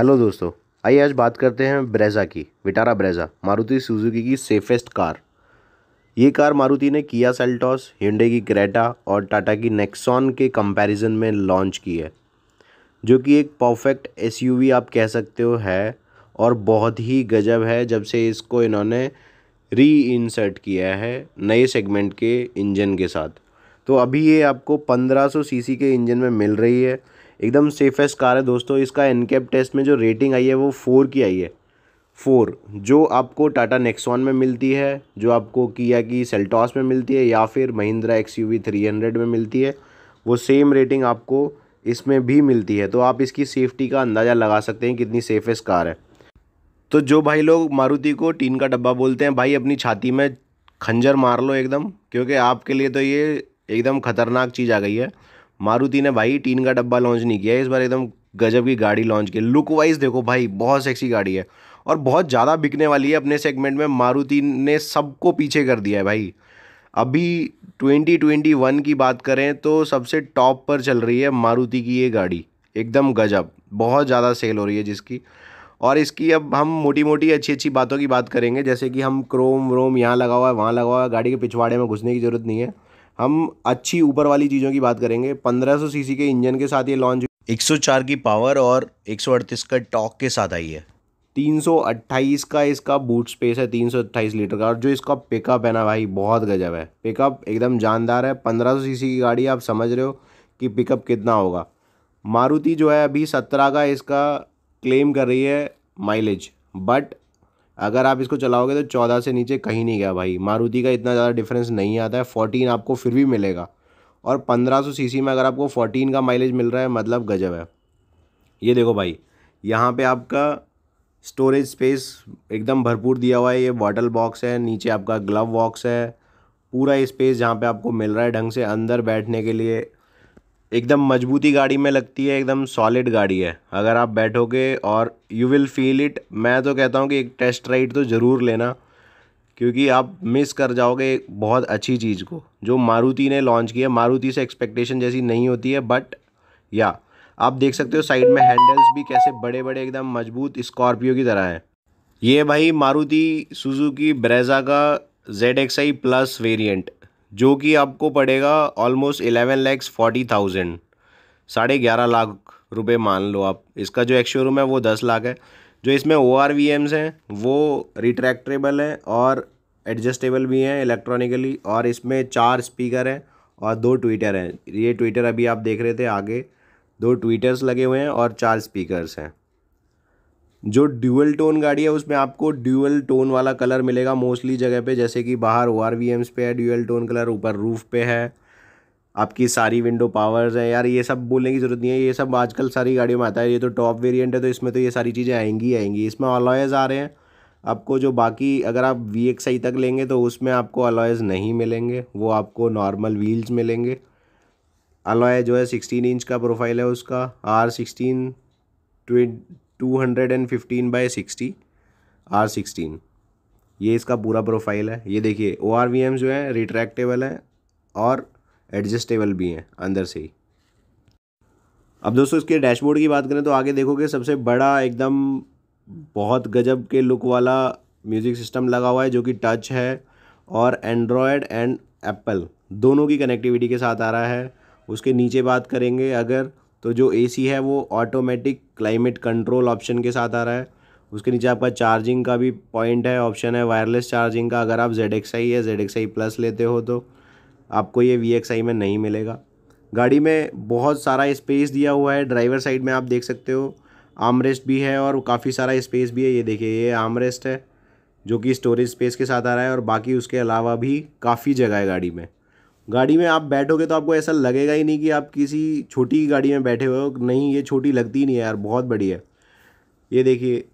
hello दोस्तों आइए आज बात करते हैं ब्रेजा की विटारा ब्रेजा मारुति सुजुकी की सेफेस्ट कार ये कार मारुति ने किया सेल्टॉस हिंडे की क्रेटा और टाटा की नेक्सॉन के कंपैरिजन में लॉन्च की है जो कि एक परफेक्ट एसयूवी आप कह सकते हो है और बहुत ही गजब है जब से इसको इन्होंने री इंसर्ट किया है नए सेगमेंट के इंजन के साथ तो अभी ये आपको पंद्रह सौ के इंजन में मिल रही है एकदम सेफेस्ट कार है दोस्तों इसका एनकेप टेस्ट में जो रेटिंग आई है वो फोर की आई है फोर जो आपको टाटा नेक्सॉन में मिलती है जो आपको किया की सेल्टॉस में मिलती है या फिर Mahindra X U three hundred में मिलती है वो सेम रेटिंग आपको इसमें भी मिलती है तो आप इसकी सेफ़्टी का अंदाज़ा लगा सकते हैं कितनी सेफेस्ट कार है तो जो भाई लोग मारुति को टीन का डब्बा बोलते हैं भाई अपनी छाती में खंजर मार लो एकदम क्योंकि आपके लिए तो ये एकदम ख़तरनाक चीज़ आ गई है मारुति ने भाई टीन का डब्बा लॉन्च नहीं किया इस बार एकदम गजब की गाड़ी लॉन्च की लुक वाइज देखो भाई बहुत सेक्सी गाड़ी है और बहुत ज़्यादा बिकने वाली है अपने सेगमेंट में मारुति ने सबको पीछे कर दिया है भाई अभी 2021 की बात करें तो सबसे टॉप पर चल रही है मारुति की ये गाड़ी एकदम गजब बहुत ज़्यादा सेल हो रही है जिसकी और इसकी अब हम मोटी मोटी अच्छी अच्छी बातों की बात करेंगे जैसे कि हम क्रोम व्रोम यहाँ लगा हुआ है वहाँ लगा हुआ है गाड़ी के पिछवाड़े में घुसने की ज़रूरत नहीं है हम अच्छी ऊपर वाली चीज़ों की बात करेंगे 1500 सीसी के इंजन के साथ ये लॉन्च 104 की पावर और एक का टॉक के साथ आई है 328 का इसका बूट स्पेस है 328 लीटर का और जो इसका पिकअप है ना भाई बहुत गजब है पिकअप एकदम जानदार है 1500 सीसी की गाड़ी आप समझ रहे हो कि पिकअप कितना होगा मारुति जो है अभी सत्रह का इसका क्लेम कर रही है माइलेज बट अगर आप इसको चलाओगे तो चौदह से नीचे कहीं नहीं गया भाई मारुति का इतना ज़्यादा डिफरेंस नहीं आता है फोर्टीन आपको फिर भी मिलेगा और पंद्रह सौ सी में अगर आपको फोर्टीन का माइलेज मिल रहा है मतलब गजब है ये देखो भाई यहाँ पर आपका स्टोरेज स्पेस एकदम भरपूर दिया हुआ है ये बॉटल बॉक्स है नीचे आपका ग्लव बॉक्स है पूरा स्पेस जहाँ पे आपको मिल रहा है ढंग से अंदर बैठने के लिए एकदम मजबूती गाड़ी में लगती है एकदम सॉलिड गाड़ी है अगर आप बैठोगे और यू विल फील इट मैं तो कहता हूँ कि एक टेस्ट राइड तो ज़रूर लेना क्योंकि आप मिस कर जाओगे एक बहुत अच्छी चीज़ को जो मारुति ने लॉन्च किया मारुति से एक्सपेक्टेशन जैसी नहीं होती है बट या आप देख सकते हो साइड में हैंडल्स भी कैसे बड़े बड़े एकदम मजबूत स्कॉर्पियो की तरह हैं ये भाई मारुति सुजुकी ब्रेजा का Z X I plus variant जो कि आपको पड़ेगा almost eleven lakhs forty thousand साढ़े ग्यारह लाख रुपए मान लो आप इसका जो एक्स रूम है वो दस लाख है जो इसमें ओ आर वी एम्स हैं वो रिट्रैक्टेबल हैं और एडजस्टेबल भी हैं इलेक्ट्रॉनिकली और इसमें चार स्पीकर हैं और दो ट्विटर हैं ये ट्विटर अभी आप देख रहे थे आगे दो ट्विटर्स लगे हुए हैं और चार स्पीकर्स हैं जो ड्यूअल टोन गाड़ी है उसमें आपको ड्यूअल टोन वाला कलर मिलेगा मोस्टली जगह पे जैसे कि बाहर ओ आर वी एम्स पे है ड्यूअल टोन कलर ऊपर रूफ पे है आपकी सारी विंडो पावर्स है यार ये सब बोलने की ज़रूरत नहीं है ये सब आजकल सारी गाड़ियों में आता है ये तो टॉप वेरिएंट है तो इसमें तो ये सारी चीज़ें आएंगी आएंगी इसमें अलॉयज़ आ रहे हैं आपको जो बाकी अगर आप वी एक्स आई तक लेंगे तो उसमें आपको अलॉयज़ नहीं मिलेंगे वो आपको नॉर्मल व्हील्स मिलेंगे अलॉय जो है सिक्सटीन इंच का प्रोफाइल है उसका R sixteen twenty two hundred and fifteen by sixty R sixteen ये इसका पूरा प्रोफाइल है ये देखिए ओ आर वी एम जो है रिट्रैक्टेबल है और एडजस्टेबल भी हैं अंदर से ही अब दोस्तों इसके डैशबोर्ड की बात करें तो आगे देखोगे सबसे बड़ा एकदम बहुत गजब के लुक वाला म्यूज़िक सिस्टम लगा हुआ है जो कि टच है और एंड्रॉयड एंड एप्पल दोनों की कनेक्टिविटी के साथ आ रहा है उसके नीचे बात करेंगे अगर तो जो एसी है वो ऑटोमेटिक क्लाइमेट कंट्रोल ऑप्शन के साथ आ रहा है उसके नीचे आपका चार्जिंग का भी पॉइंट है ऑप्शन है वायरलेस चार्जिंग का अगर आप जेड एक्स आई या जेड एक्स आई प्लस लेते हो तो आपको ये वी एक्स आई में नहीं मिलेगा गाड़ी में बहुत सारा स्पेस दिया हुआ है ड्राइवर साइड में आप देख सकते हो आमरेस्ट भी है और काफ़ी सारा स्पेस भी है ये देखिए ये आमरेस्ट है जो कि स्टोरेज स्पेस के साथ आ रहा है और बाकी उसके अलावा भी काफ़ी जगह है गाड़ी में गाड़ी में आप बैठोगे तो आपको ऐसा लगेगा ही नहीं कि आप किसी छोटी गाड़ी में बैठे हुए हो नहीं ये छोटी लगती ही नहीं है यार बहुत बड़ी है ये देखिए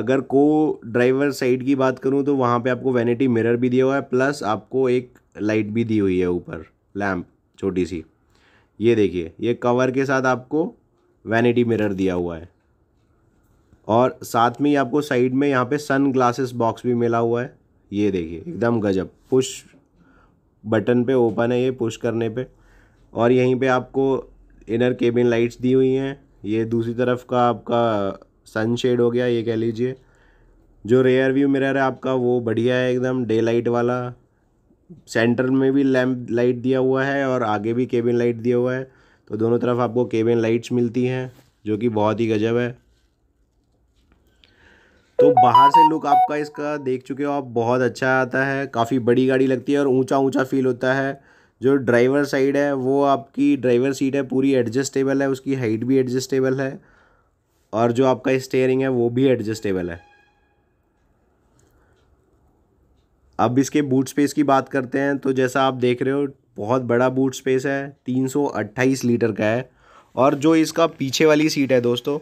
अगर को ड्राइवर साइड की बात करूँ तो वहाँ पे आपको वैनिटी मिरर भी दिया हुआ है प्लस आपको एक लाइट भी दी हुई है ऊपर लैम्प छोटी सी ये देखिए ये कवर के साथ आपको वैनिटी मिरर दिया हुआ है और साथ में ही आपको साइड में यहाँ पे सन ग्लासेस बॉक्स भी मिला हुआ है ये देखिए एकदम गजब पुश बटन पे ओपन है ये पुश करने पे और यहीं पे आपको इनर केबिन लाइट्स दी हुई हैं ये दूसरी तरफ का आपका सनशेड हो गया ये कह लीजिए जो रेयर व्यू मिरर है आपका वो बढ़िया है एकदम डे लाइट वाला सेंटर में भी लैम्प लाइट दिया हुआ है और आगे भी केबिन लाइट दिया हुआ है तो दोनों तरफ आपको केबिन लाइट्स मिलती हैं जो कि बहुत ही गजब है तो बाहर से लुक आपका इसका देख चुके हो आप बहुत अच्छा आता है काफ़ी बड़ी गाड़ी लगती है और ऊंचा ऊंचा फील होता है जो ड्राइवर साइड है वो आपकी ड्राइवर सीट है पूरी एडजस्टेबल है उसकी हाइट भी एडजस्टेबल है और जो आपका स्टेयरिंग है वो भी एडजस्टेबल है अब इसके बूट स्पेस की बात करते हैं तो जैसा आप देख रहे हो बहुत बड़ा बूट स्पेस है तीन लीटर का है और जो इसका पीछे वाली सीट है दोस्तों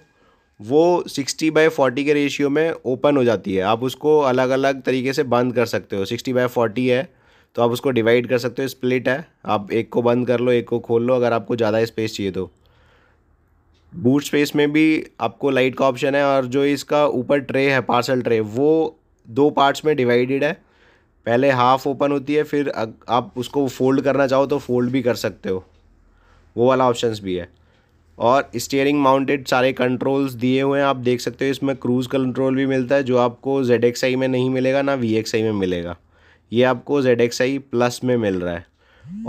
वो सिक्सटी बाई फोर्टी के रेशियो में ओपन हो जाती है आप उसको अलग अलग तरीके से बंद कर सकते हो सिक्सटी बाई फोर्टी है तो आप उसको डिवाइड कर सकते हो स्प्लिट है आप एक को बंद कर लो एक को खोल लो अगर आपको ज़्यादा स्पेस चाहिए तो बूट स्पेस में भी आपको लाइट का ऑप्शन है और जो इसका ऊपर ट्रे है पार्सल ट्रे वो दो पार्ट्स में डिवाइडेड है पहले हाफ ओपन होती है फिर आप उसको फोल्ड करना चाहो तो फोल्ड भी कर सकते हो वो वाला ऑप्शंस भी है और स्टीयरिंग माउंटेड सारे कंट्रोल्स दिए हुए हैं आप देख सकते हो इसमें क्रूज़ कंट्रोल भी मिलता है जो आपको जेड में नहीं मिलेगा ना वी में मिलेगा ये आपको जेड प्लस में मिल रहा है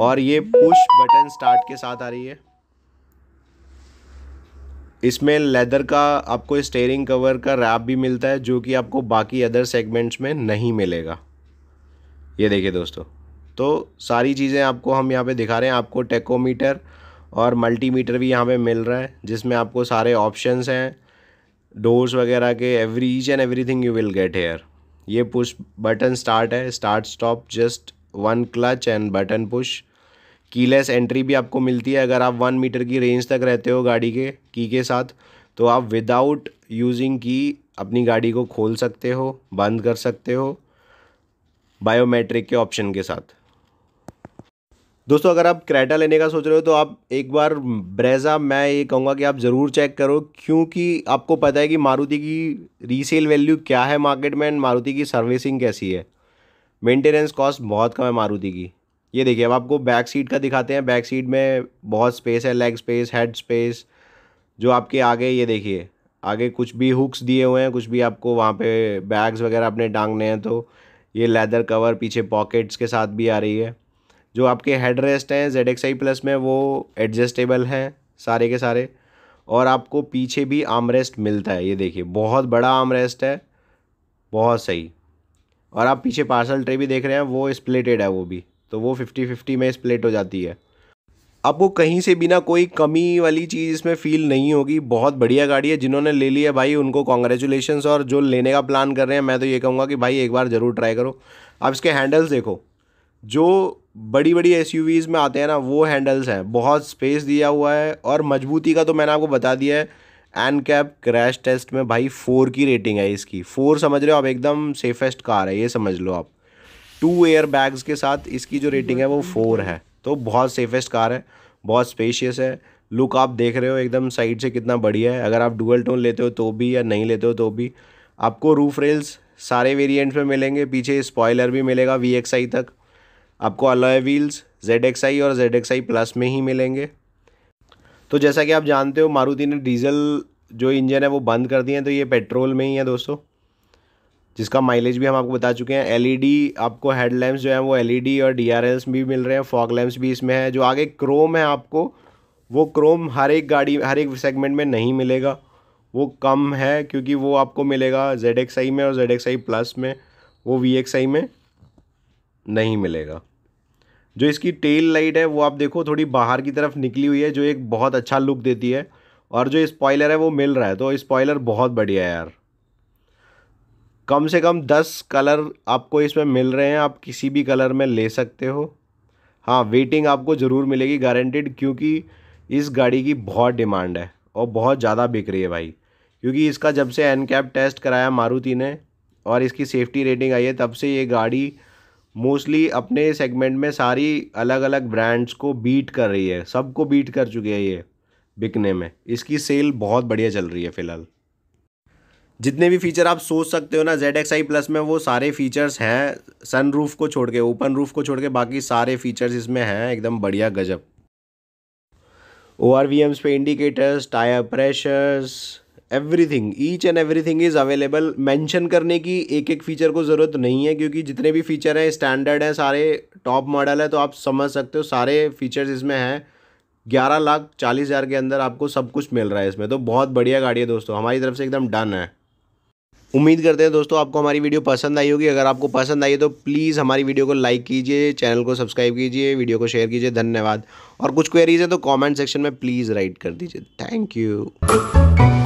और ये पुश बटन स्टार्ट के साथ आ रही है इसमें लेदर का आपको स्टेयरिंग कवर का रैप भी मिलता है जो कि आपको बाकी अदर सेगमेंट्स में नहीं मिलेगा ये देखिए दोस्तों तो सारी चीज़ें आपको हम यहाँ पे दिखा रहे हैं आपको टेकोमीटर और मल्टीमीटर भी यहाँ पे मिल रहा है जिसमें आपको सारे ऑप्शंस हैं डोर्स वगैरह के every each and everything you will get here ये पुश बटन स्टार्ट है start stop just one clutch and button push keyless entry भी आपको मिलती है अगर आप वन मीटर की रेंज तक रहते हो गाड़ी के की के साथ तो आप विदाउट यूजिंग की अपनी गाड़ी को खोल सकते हो बंद कर सकते हो बायोमेट्रिक के ऑप्शन के साथ दोस्तों अगर आप क्रेटा लेने का सोच रहे हो तो आप एक बार ब्रेजा मैं ये कहूँगा कि आप ज़रूर चेक करो क्योंकि आपको पता है कि मारुति की रीसेल वैल्यू क्या है मार्केट में एंड मारुति की सर्विसिंग कैसी है मेंटेनेंस कॉस्ट बहुत कम है मारुति की ये देखिए अब आपको बैक सीट का दिखाते हैं बैक सीट में बहुत स्पेस है लेग स्पेस हेड स्पेस जो आपके आगे ये देखिए आगे कुछ भी हुक्स दिए हुए हैं कुछ भी आपको वहाँ पे बैग्स वगैरह अपने टांगने हैं तो ये लेदर कवर पीछे पॉकेट्स के साथ भी आ रही है जो आपके हेड रेस्ट हैं जेड एक्स आई प्लस में वो एडजस्टेबल हैं सारे के सारे और आपको पीछे भी आर्म रेस्ट मिलता है ये देखिए बहुत बड़ा आर्म रेस्ट है बहुत सही और आप पीछे पार्सल ट्रे भी देख रहे हैं वो स्प्लेटेड है वो भी तो वो फिफ्टी फिफ्टी में स्प्लेट हो जाती है आपको कहीं से बिना कोई कमी वाली चीज़ इसमें फ़ील नहीं होगी बहुत बढ़िया गाड़ी है जिन्होंने ले ली है भाई उनको कॉन्ग्रेचुलेशन और जो लेने का प्लान कर रहे हैं मैं तो ये कहूँगा कि भाई एक बार ज़रूर ट्राई करो आप इसके हैंडल्स देखो जो बड़ी बड़ी एस में आते हैं ना वो हैंडल्स हैं बहुत स्पेस दिया हुआ है और मजबूती का तो मैंने आपको बता दिया है एन कैप क्रैश टेस्ट में भाई फोर की रेटिंग है इसकी फोर समझ रहे हो आप एकदम सेफेस्ट कार है ये समझ लो आप टू एयर बैग्स के साथ इसकी जो रेटिंग है वो फोर है तो बहुत सेफेस्ट कार है बहुत स्पेशियस है लुक आप देख रहे हो एकदम साइड से कितना बढ़िया है अगर आप डुअल टोन लेते हो तो भी या नहीं लेते हो तो भी आपको रूफ रेल्स सारे वेरियंट्स में मिलेंगे पीछे स्पॉयलर भी मिलेगा वी तक आपको alloy wheels Z X I और जेड एक्स आई प्लस में ही मिलेंगे तो जैसा कि आप जानते हो मारुति ने डीजल जो इंजन है वो बंद कर दिए हैं तो ये पेट्रोल में ही है दोस्तों जिसका माइलेज भी हम आपको बता चुके हैं एलईडी e आपको हेडलैम्प्स जो हैं वो एलईडी e और डीआरएल्स भी मिल रहे हैं फॉग लैम्प्स भी इसमें हैं जो आगे क्रोम है आपको वो क्रोम हर एक गाड़ी हर एक सेगमेंट में नहीं मिलेगा वो कम है क्योंकि वो आपको मिलेगा जेड एक्स आई में और जेड एक्स आई प्लस में वो वी एक्स आई में नहीं मिलेगा जो इसकी टेल लाइट है वो आप देखो थोड़ी बाहर की तरफ निकली हुई है जो एक बहुत अच्छा लुक देती है और जो स्पॉयलर है वो मिल रहा है तो स्पॉयलर बहुत बढ़िया है यार कम से कम दस कलर आपको इसमें मिल रहे हैं आप किसी भी कलर में ले सकते हो हाँ वेटिंग आपको ज़रूर मिलेगी गारंटेड क्योंकि इस गाड़ी की बहुत डिमांड है और बहुत ज़्यादा बिक रही है भाई क्योंकि इसका जब से एन कैप टेस्ट कराया मारुति ने और इसकी सेफ्टी रेटिंग आई है तब से ये गाड़ी मोस्टली अपने सेगमेंट में सारी अलग अलग ब्रांड्स को बीट कर रही है सबको बीट कर चुकी है ये बिकने में इसकी सेल बहुत बढ़िया चल रही है फ़िलहाल जितने भी फीचर आप सोच सकते हो ना जेड एक्स आई प्लस में वो सारे फीचर्स हैं सन रूफ को छोड़ के ओपन रूफ को छोड़ के बाकी सारे फीचर्स इसमें हैं एकदम बढ़िया गजब ओ आर वी एम्स पे indicators tyre pressures everything each and everything is available mention करने की एक एक फ़ीचर को ज़रूरत नहीं है क्योंकि जितने भी फ़ीचर हैं स्टैंडर्ड हैं सारे टॉप मॉडल है तो आप समझ सकते हो सारे फ़ीचर्स इसमें हैं ग्यारह लाख चालीस हज़ार के अंदर आपको सब कुछ मिल रहा है इसमें तो बहुत बढ़िया गाड़ी है दोस्तों हमारी तरफ से एकदम डन है उम्मीद करते हैं दोस्तों आपको हमारी वीडियो पसंद आई होगी अगर आपको पसंद आई है तो प्लीज़ हमारी वीडियो को लाइक कीजिए चैनल को सब्सक्राइब कीजिए वीडियो को शेयर कीजिए धन्यवाद और कुछ क्वेरीज है तो कमेंट सेक्शन में प्लीज़ राइट कर दीजिए थैंक यू